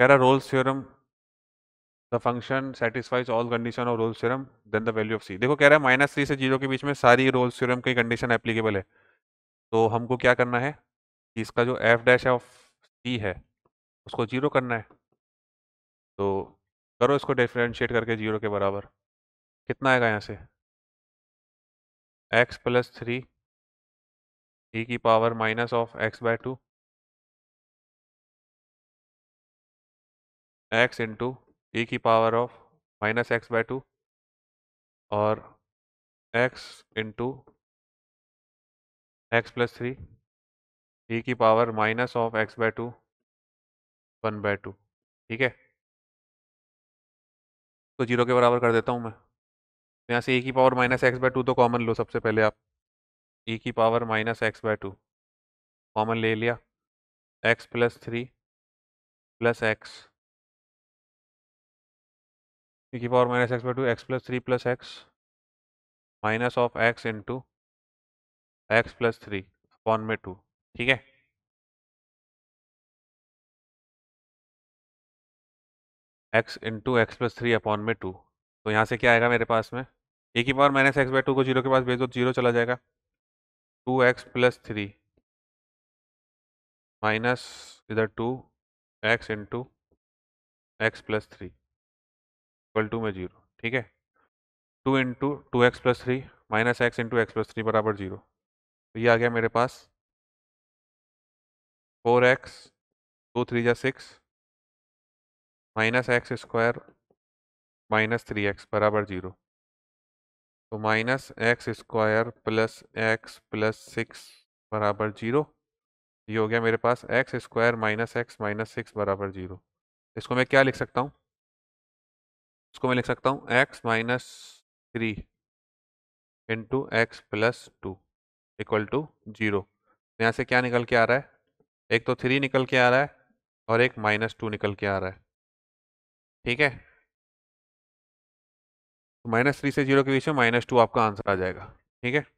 कह रहा है Rolle's theorem the function satisfies all condition of Rolle's theorem then the value of C देखो कह रहा है माइनस थ्री से जीरो के बीच में सारी Rolle's theorem की कंडीशन एप्लीकेबल है तो हमको क्या करना है कि इसका जो एफ डैश ऑफ सी है उसको जीरो करना है तो करो इसको डिफ्रेंशिएट करके जीरो के बराबर कितना आएगा यहाँ से एक्स प्लस थ्री ई की power minus of x by two x into a की power of minus x by two और x into x plus three a की power minus of x by two one by two ठीक है तो zero के बराबर कर देता हूँ मैं तो यहाँ से ए की power minus x by two तो कॉमन लो सबसे पहले आप ए की power minus x by two common ले लिया x plus three plus x e की power minus x by two x plus three plus x minus of x into x plus three upon में two ठीक है x into x plus three upon में two तो यहाँ से क्या आएगा मेरे पास में ए की power minus x by two को जीरो के पास भेज दो जीरो चला जाएगा two x plus three minus इधर two x into x plus three equal to में जीरो ठीक है two into two x plus three minus x into x plus three बराबर जीरो तो ये आ गया मेरे पास फोर एक्स टू थ्री या six minus x square minus three x बराबर जीरो तो minus x square plus x plus six बराबर जीरो ये हो गया मेरे पास x square minus x minus six बराबर जीरो इसको मैं क्या लिख सकता हूँ इसको मैं लिख सकता हूँ x minus three into x plus two equal to zero यहाँ से क्या निकल के आ रहा है एक तो थ्री निकल के आ रहा है और एक माइनस टू निकल के आ रहा है ठीक है माइनस थ्री से जीरो के बीच में माइनस टू आपका आंसर आ जाएगा ठीक है